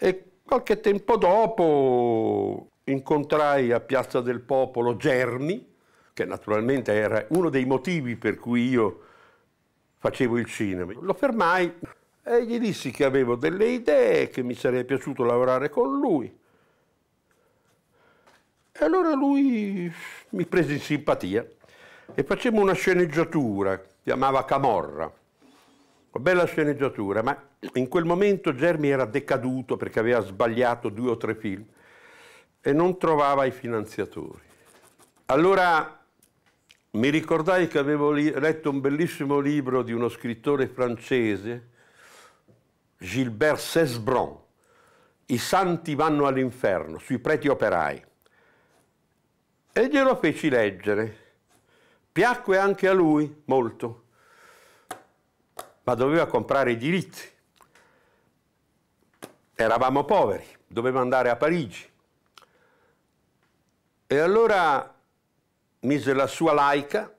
E qualche tempo dopo incontrai a Piazza del Popolo Germi, che naturalmente era uno dei motivi per cui io facevo il cinema. Lo fermai e gli dissi che avevo delle idee, che mi sarebbe piaciuto lavorare con lui. E allora lui mi prese in simpatia e facemmo una sceneggiatura, chiamava Camorra. Bella sceneggiatura, ma in quel momento Germi era decaduto perché aveva sbagliato due o tre film e non trovava i finanziatori. Allora mi ricordai che avevo letto un bellissimo libro di uno scrittore francese, Gilbert Sesbron, I santi vanno all'inferno, sui preti operai. E glielo feci leggere. Piacque anche a lui molto ma doveva comprare i diritti. Eravamo poveri, doveva andare a Parigi. E allora mise la sua laica,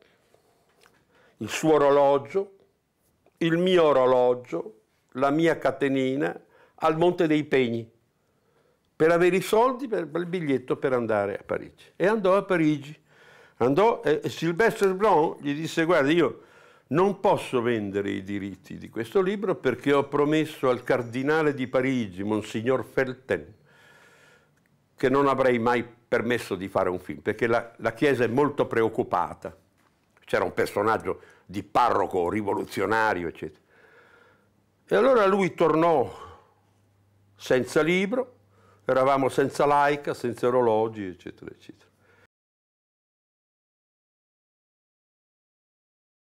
il suo orologio, il mio orologio, la mia catenina al Monte dei Pegni per avere i soldi per, il biglietto per andare a Parigi. E andò a Parigi. Andò e Sylvester Blanc gli disse guarda io non posso vendere i diritti di questo libro perché ho promesso al cardinale di Parigi, Monsignor Felten, che non avrei mai permesso di fare un film, perché la, la Chiesa è molto preoccupata. C'era un personaggio di parroco rivoluzionario, eccetera. E allora lui tornò senza libro, eravamo senza laica, senza orologi, eccetera, eccetera.